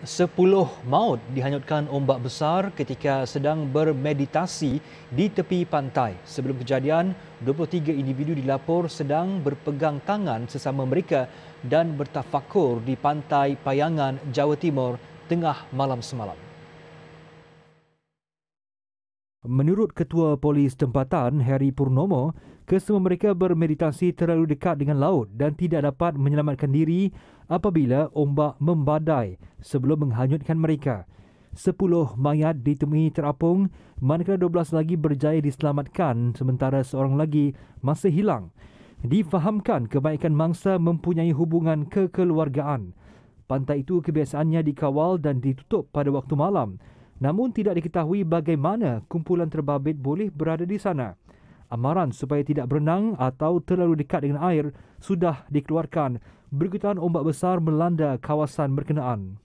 Sepuluh maut dihanyutkan ombak besar ketika sedang bermeditasi di tepi pantai. Sebelum kejadian, 23 individu dilapor sedang berpegang tangan sesama mereka dan bertafakur di pantai Payangan, Jawa Timur tengah malam semalam. Menurut Ketua Polis Tempatan Harry Purnomo, kesemua mereka bermeditasi terlalu dekat dengan laut dan tidak dapat menyelamatkan diri apabila ombak membadai sebelum menghanyutkan mereka. Sepuluh mayat ditemui terapung, manakala dua belas lagi berjaya diselamatkan sementara seorang lagi masih hilang. Difahamkan kebaikan mangsa mempunyai hubungan kekeluargaan. Pantai itu kebiasaannya dikawal dan ditutup pada waktu malam namun tidak diketahui bagaimana kumpulan terbabit boleh berada di sana. Amaran supaya tidak berenang atau terlalu dekat dengan air sudah dikeluarkan berikutan ombak besar melanda kawasan berkenaan.